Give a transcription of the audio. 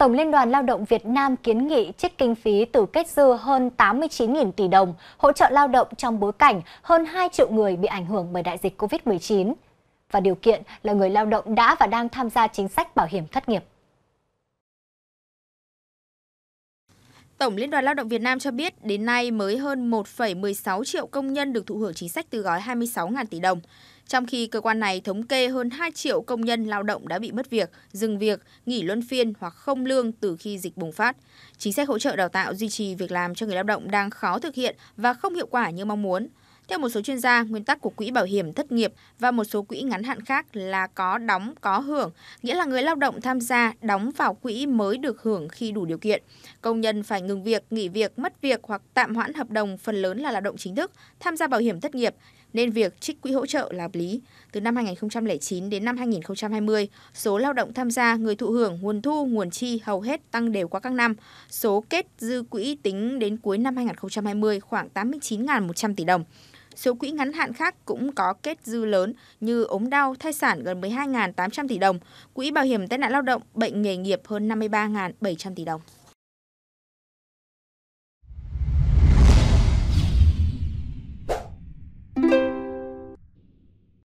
Tổng Liên đoàn Lao động Việt Nam kiến nghị trích kinh phí từ kết dư hơn 89.000 tỷ đồng hỗ trợ lao động trong bối cảnh hơn 2 triệu người bị ảnh hưởng bởi đại dịch COVID-19 và điều kiện là người lao động đã và đang tham gia chính sách bảo hiểm thất nghiệp. Tổng Liên đoàn Lao động Việt Nam cho biết đến nay mới hơn 1,16 triệu công nhân được thụ hưởng chính sách từ gói 26.000 tỷ đồng. Trong khi cơ quan này thống kê hơn 2 triệu công nhân lao động đã bị mất việc, dừng việc, nghỉ luân phiên hoặc không lương từ khi dịch bùng phát. Chính sách hỗ trợ đào tạo duy trì việc làm cho người lao động đang khó thực hiện và không hiệu quả như mong muốn. Theo một số chuyên gia, nguyên tắc của quỹ bảo hiểm thất nghiệp và một số quỹ ngắn hạn khác là có đóng có hưởng, nghĩa là người lao động tham gia đóng vào quỹ mới được hưởng khi đủ điều kiện. Công nhân phải ngừng việc, nghỉ việc, mất việc hoặc tạm hoãn hợp đồng phần lớn là lao động chính thức tham gia bảo hiểm thất nghiệp nên việc trích quỹ hỗ trợ là hợp lý. Từ năm 2009 đến năm 2020, số lao động tham gia, người thụ hưởng, nguồn thu, nguồn chi hầu hết tăng đều qua các năm. Số kết dư quỹ tính đến cuối năm 2020 khoảng 89.100 tỷ đồng. Số quỹ ngắn hạn khác cũng có kết dư lớn như ốm đau, thai sản gần 12.800 tỷ đồng, quỹ bảo hiểm tai nạn lao động, bệnh nghề nghiệp hơn 53.700 tỷ đồng.